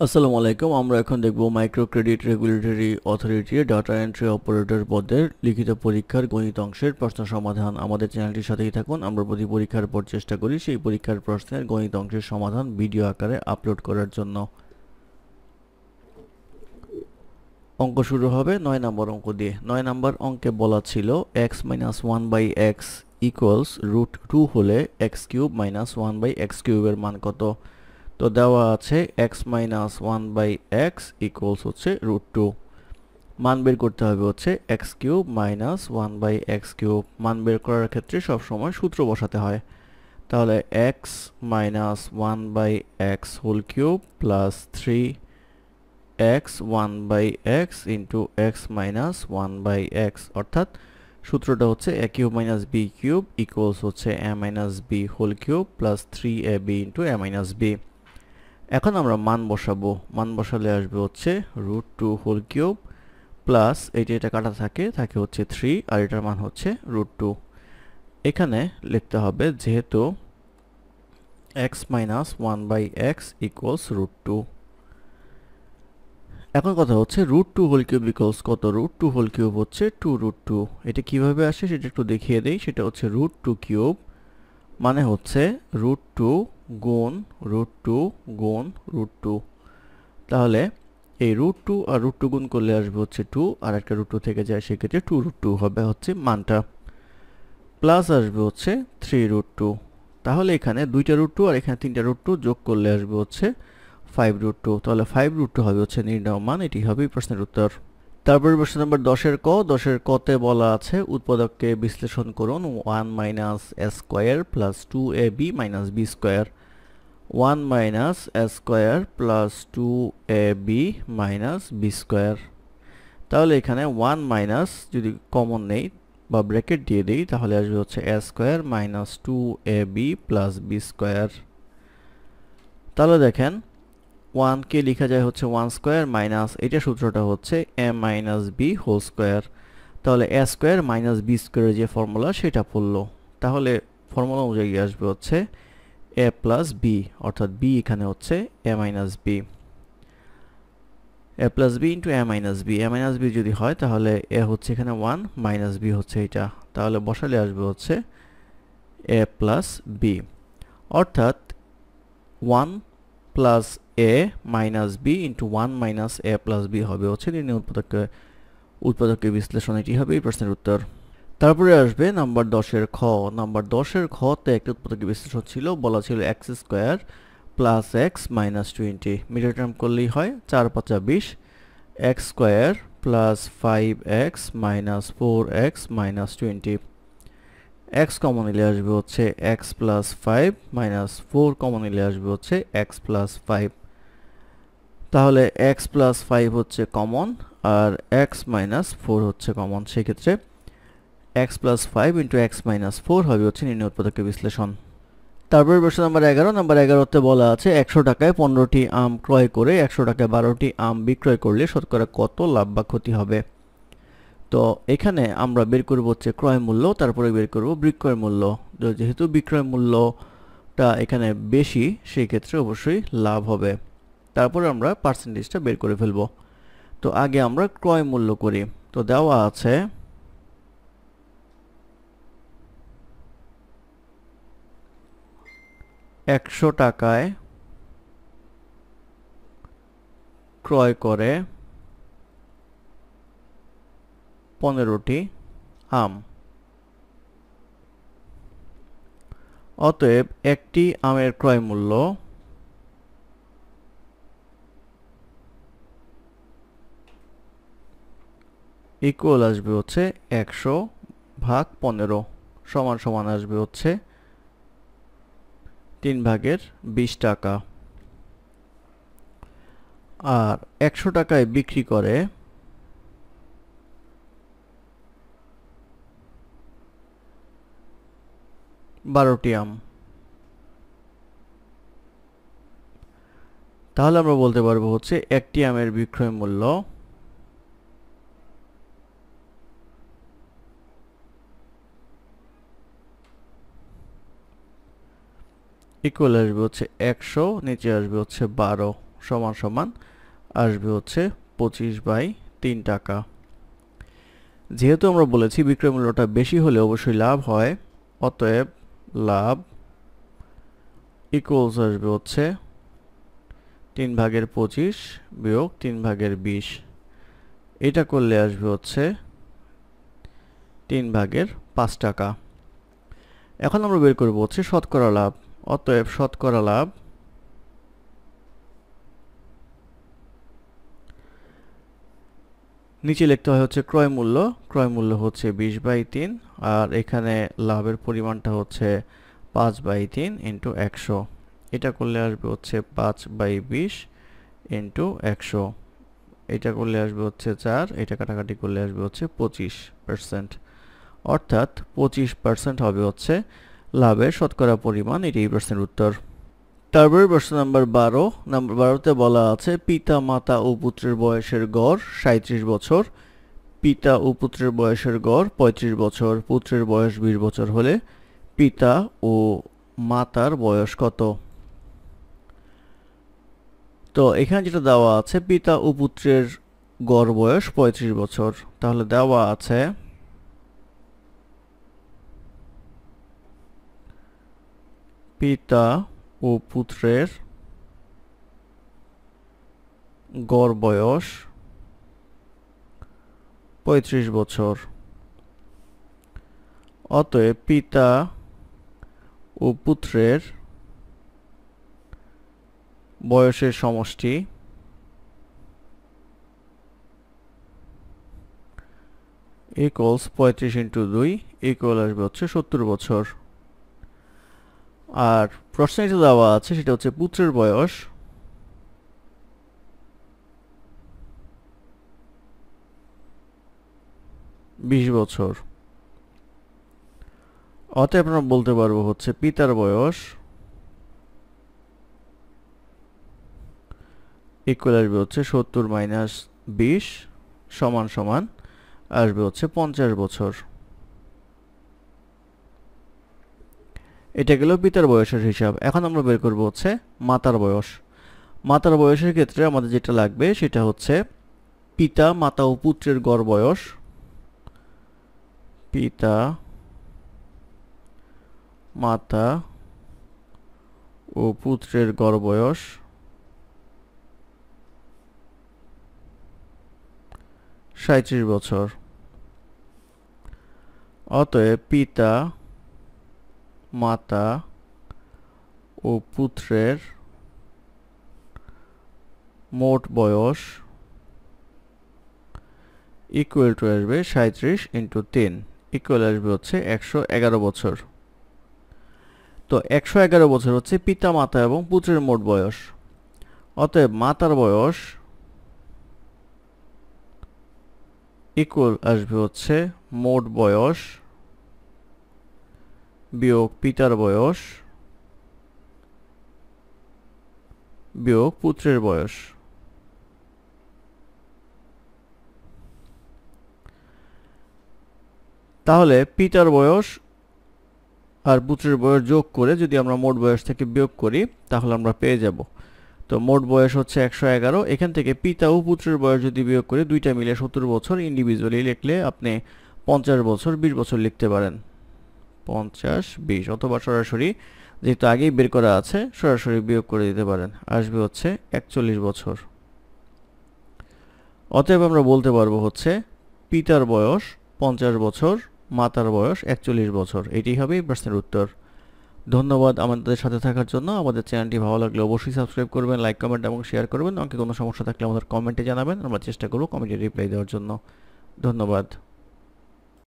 আসসালামু আলাইকুম আমরা এখন দেখব micro credit regulatory authority data entry operator পদের লিখিত পরীক্ষার গণিত অংশের প্রশ্ন সমাধান আমাদের চ্যানেলটির সাথেই থাকুন আমরা প্রতি পরীক্ষার পর চেষ্টা করি সেই পরীক্ষার প্রশ্নের গণিত অংশের সমাধান ভিডিও আকারে আপলোড করার জন্য অঙ্ক শুরু হবে নয় নম্বর অঙ্ক দিয়ে নয় নম্বর অঙ্কে বলা ছিল x minus one by x equals root two হলে x cube minus one by x কিউবের মান কত তো দেওয়া আছে x minus one by x equals হচ্ছে রুট টু মান বের করতে হবে হচ্ছে x cube minus one by x cube মান বের করার ক্ষেত্রে সবসময় সূত্র বসাতে হয় তাহলে x minus one by x whole cube plus three x one by x into x minus one by x অর্থাৎ সূত্রটা হচ্ছে a cube minus b cube equals হচ্ছে a minus b whole cube plus three a b into a minus b এখন আমরা মান বসাবো মান বসালে আসবে হচ্ছে root two whole cube plus এইটা এটা কাটা থাকে থাকে হচ্ছে থ্রি আর এটার মান হচ্ছে রুট টু এখানে লিখতে হবে যেহেতু x minus one by x equals root two এখন কথা হচ্ছে root two whole cube equals কত রুট টু হোল কিউব হচ্ছে টু রুট টু এটা কীভাবে আসে সেটা একটু দেখিয়ে দেই সেটা হচ্ছে রুট টু কিউব মানে হচ্ছে রুট টু গুণ রুট টু গুণ রুট টু তাহলে এই রুট টু আর রুট টু গুণ করলে আসবে হচ্ছে টু আর একটা রুট টু থেকে যায় সেক্ষেত্রে টু রুট টু হবে হচ্ছে মানটা প্লাস আসবে হচ্ছে থ্রি রুট টু তাহলে এখানে দুইটা রুট টু আর এখানে তিনটা রুট টু যোগ করলে আসবে হচ্ছে ফাইভ রুট টু তাহলে ফাইভ রুট টু হবে হচ্ছে নির্ণয় মান এটি হবে প্রশ্নের উত্তর তারপর প্রশ্ন নম্বর দশের ক দশের কতে বলা আছে উৎপাদককে বিশ্লেষণ করুন one minus a square plus two a b minus b square one minus 1 minus plus two a b minus b square তাহলে এখানে ওয়ান মাইনাস যদি কমন নেই বা ব্র্যাকেট দিয়ে দিই তাহলে আসবে হচ্ছে a square minus two a b plus b square তাহলে দেখেন ওয়ানকে লেখা যায় হচ্ছে ওয়ান স্কোয়ার মাইনাস এটা সূত্রটা হচ্ছে a minus b whole square তাহলে এ স্কোয়ার মাইনাস বি স্কোয়ারের যে ফর্মুলা সেটা পড়লো তাহলে ফর্মুলা অনুযায়ী আসবে হচ্ছে এ প্লাস b অর্থাৎ বি এখানে হচ্ছে a minus b a plus b into a minus b a minus b যদি হয় তাহলে এ হচ্ছে এখানে ওয়ান মাইনাস বি হচ্ছে এটা তাহলে বসালে আসবে হচ্ছে a প্লাস b অর্থাৎ one plus a minus b into one minus a plus b হবে হচ্ছে নির্ণয় উৎপাদকে উৎপাদকের বিশ্লেষণ এটি হবে এই প্রশ্নের উত্তর তারপরে আসবে নাম্বার দশের খ নাম্বার দশের খতে একটি উৎপাদকের বিশ্লেষণ ছিল বলা ছিল x square plus x minus twenty middle term করলেই হয় চার পাঁচা বিশ x square plus five x minus four x minus twenty x common এলে আসবে হচ্ছে x plus five minus four common এলে আসবে হচ্ছে এক্স প্লাস ফাইভ তাহলে এক্স প্লাস ফাইভ হচ্ছে কমন আর এক্স মাইনাস ফোর হচ্ছে কমন সেক্ষেত্রে x plus five into x minus four হবে হচ্ছে নির্ণয় উৎপাদকের বিশ্লেষণ তারপরে প্রশ্ন 11 এগারো নাম্বার এগারোতে বলা আছে একশো টাকায় পনেরোটি আম ক্রয় করে একশো টাকায় বারোটি আম বিক্রয় করলে শতকরা কত লাভ বা ক্ষতি হবে তো এখানে আমরা বের করব হচ্ছে ক্রয় মূল্য তারপরে বের করব বিক্রয় মূল্য যেহেতু বিক্রয় মূল্যটা এখানে বেশি সেই ক্ষেত্রে অবশ্যই লাভ হবে তারপরে আমরা পার্সেন্টেজটা বের করে ফেলব তো আগে আমরা ক্রয় মূল্য করি তো দেওয়া আছে একশো টাকায় ক্রয় করে পনেরোটি আম অতএব একটি আমের ক্রয় মূল্য ইকুয়াল আসবে হচ্ছে একশো ভাগ পনেরো সমান সমান আসবে হচ্ছে তিন ভাগের বিশ টাকা আর একশো টাকায় বিক্রি করে বারোটি আম তাহলে আমরা বলতে পারবো হচ্ছে একটি আমের বিক্রয় মূল্য ইকুয়াল আসবে হচ্ছে একশো নিচে আসবে হচ্ছে বারো সমান সমান আসবে হচ্ছে পঁচিশ বাই তিন টাকা যেহেতু আমরা বলেছি বিক্রয় মূল্যটা বেশি হলে অবশ্যই লাভ হয় অতএব লাভ ইকুয়ালস আসবে হচ্ছে তিন ভাগের পঁচিশ বিয়োগ তিন ভাগের বিশ এটা করলে আসবে হচ্ছে তিন ভাগের পাঁচ টাকা এখন আমরা বের করবো হচ্ছে শতকরা লাভ অতএব শতকরা লাভ নিচে লিখতে হয় হচ্ছে ক্রয় মূল্য ক্রয় মূল্য হচ্ছে বিশ বাই তিন আর এখানে লাভের পরিমাণটা হচ্ছে পাঁচ বাই তিন ইন্টু একশো এটা করলে আসবে হচ্ছে পাঁচ বাই বিশ ইন্টু একশো এটা করলে আসবে হচ্ছে চার এটা কাটাকাটি করলে আসবে হচ্ছে পঁচিশ পার্সেন্ট অর্থাৎ পঁচিশ পার্সেন্ট হবে হচ্ছে লাভের শতকরা পরিমাণ এটি এই প্রশ্নের উত্তর তারপরে প্রশ্ন নাম্বার বারো নাম্বার বারোতে বলা আছে পিতা মাতা ও পুত্রের বয়সের গড় সাঁত্রিশ বছর পিতা ও পুত্রের বয়সের গড় ৩৫ বছর পুত্রের বয়স বিশ বছর হলে পিতা ও মাতার বয়স কত তো এখানে যেটা দেওয়া আছে পিতা ও পুত্রের গড় বয়স ৩৫ বছর তাহলে দেওয়া আছে পিতা ও পুত্রের গড় বয়স পঁয়ত্রিশ বছর অতএব পিতা ও পুত্রের বয়সের সমষ্টি ইকুয়ালস পঁয়ত্রিশ ইন্টু দুই ইকুয়াল আসবে হচ্ছে সত্তর বছর আর প্রশ্নে যেটা দেওয়া আছে সেটা হচ্ছে পুত্রের বয়স বিশ বছর অতএব আপনারা বলতে পারবো হচ্ছে পিতার বয়স ইকুয়াল আসবে হচ্ছে সত্তর মাইনাস বিশ সমান সমান আসবে হচ্ছে পঞ্চাশ বছর এটা গেল পিতার বয়সের হিসাব এখন আমরা বের করব হচ্ছে মাতার বয়স মাতার বয়সের ক্ষেত্রে আমাদের যেটা লাগবে সেটা হচ্ছে পিতা মাতা ও পুত্রের গড় বয়স পিতা মাতা ও পুত্রের গড় বয়স সাঁত্রিশ বছর অতএব পিতা মাতা ও পুত্রের মোট বয়স ইকুয়াল টু আসবে সাঁত্রিশ ইন্টু তিন ইকুয়াল আসবে হচ্ছে একশো এগারো বছর তো একশো এগারো বছর হচ্ছে পিতা মাতা এবং পুত্রের মোট বয়স অতএব মাতার বয়স ইকুয়াল আসবে হচ্ছে মোট বয়স বিয়োগ পিতার বয়স বিয়োগ পুত্রের বয়স তাহলে পিতার বয়স আর পুত্রের বয়স যোগ করে যদি আমরা মোট বয়স থেকে বিয়োগ করি তাহলে আমরা পেয়ে যাব তো মোট বয়স হচ্ছে একশো এগারো এখান থেকে পিতা ও পুত্রের বয়স যদি বিয়োগ করি দুইটা মিলে সত্তর বছর ইন্ডিভিজুয়ালি লিখলে আপনি পঞ্চাশ বছর বিশ বছর লিখতে পারেন পঞ্চাশ বিশ অথবা সরাসরি যেহেতু আগেই বের করা আছে সরাসরি বিয়োগ করে দিতে পারেন আসবে হচ্ছে একচল্লিশ বছর অতএব আমরা বলতে পারবো হচ্ছে পিতার বয়স পঞ্চাশ বছর মাতার বয়স একচল্লিশ বছর এটি হবে প্রশ্নের উত্তর ধন্যবাদ আমাদের সাথে থাকার জন্য আমাদের চ্যানেলটি ভালো লাগলে অবশ্যই সাবস্ক্রাইব করবেন লাইক কমেন্ট এবং শেয়ার করবেন আমাকে কোনো সমস্যা থাকলে আমাদের কমেন্টে জানাবেন আমরা চেষ্টা করব কমেন্টে রিপ্লাই দেওয়ার জন্য ধন্যবাদ